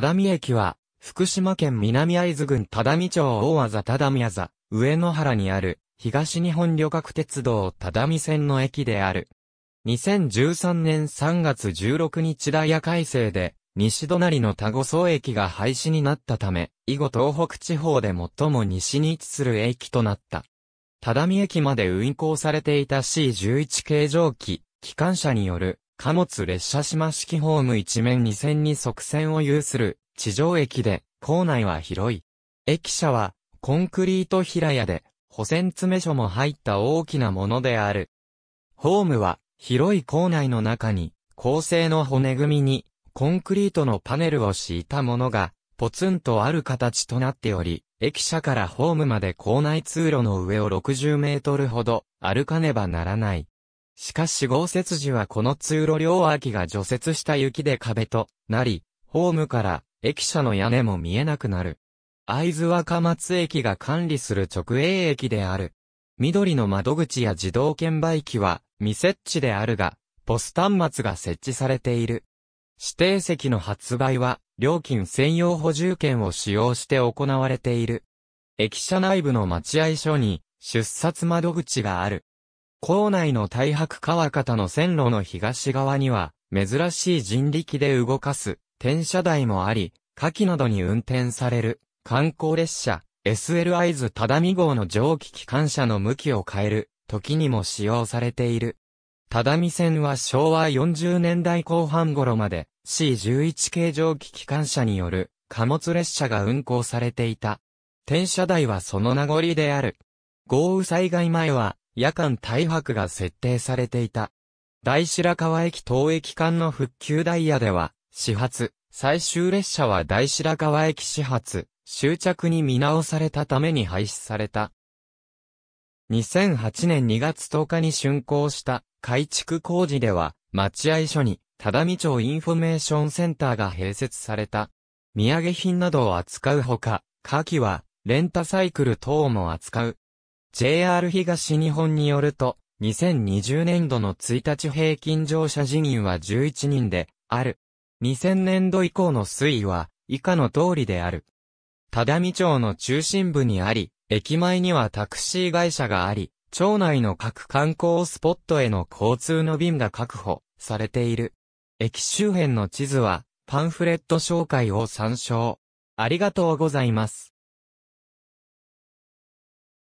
只見駅は、福島県南会津郡只見町大和只見座、上野原にある、東日本旅客鉄道只見線の駅である。2013年3月16日ダイヤ改正で、西隣の田子荘駅が廃止になったため、以後東北地方で最も西に位置する駅となった。只見駅まで運行されていた C11 形状機、機関車による貨物列車島式ホーム一面二線に側線を有する地上駅で、構内は広い。駅舎は、コンクリート平屋で、補線詰所も入った大きなものである。ホームは、広い構内の中に、構成の骨組みに、コンクリートのパネルを敷いたものが、ポツンとある形となっており、駅舎からホームまで構内通路の上を60メートルほど歩かねばならない。しかし豪雪時はこの通路両脇が除雪した雪で壁となり、ホームから駅舎の屋根も見えなくなる。会津若松駅が管理する直営駅である。緑の窓口や自動券売機は未設置であるが、ポス端末が設置されている。指定席の発売は、料金専用補充券を使用して行われている。駅舎内部の待合所に、出札窓口がある。校内の大白川方の線路の東側には、珍しい人力で動かす、転車台もあり、下記などに運転される、観光列車、SL i 図只見号の蒸気機関車の向きを変える、時にも使用されている。只見線は昭和40年代後半頃まで、C11 系蒸気機関車による、貨物列車が運行されていた。転車台はその名残である。豪雨災害前は、夜間大白が設定されていた。大白川駅東駅間の復旧ダイヤでは、始発、最終列車は大白川駅始発、終着に見直されたために廃止された。2008年2月10日に竣工した改築工事では、待合所に、只見町インフォメーションセンターが併設された。土産品などを扱うほか、夏季は、レンタサイクル等も扱う。JR 東日本によると、2020年度の1日平均乗車人員は11人で、ある。2000年度以降の推移は、以下の通りである。只見町の中心部にあり、駅前にはタクシー会社があり、町内の各観光スポットへの交通の便が確保されている。駅周辺の地図はパンフレット紹介を参照。ありがとうございます。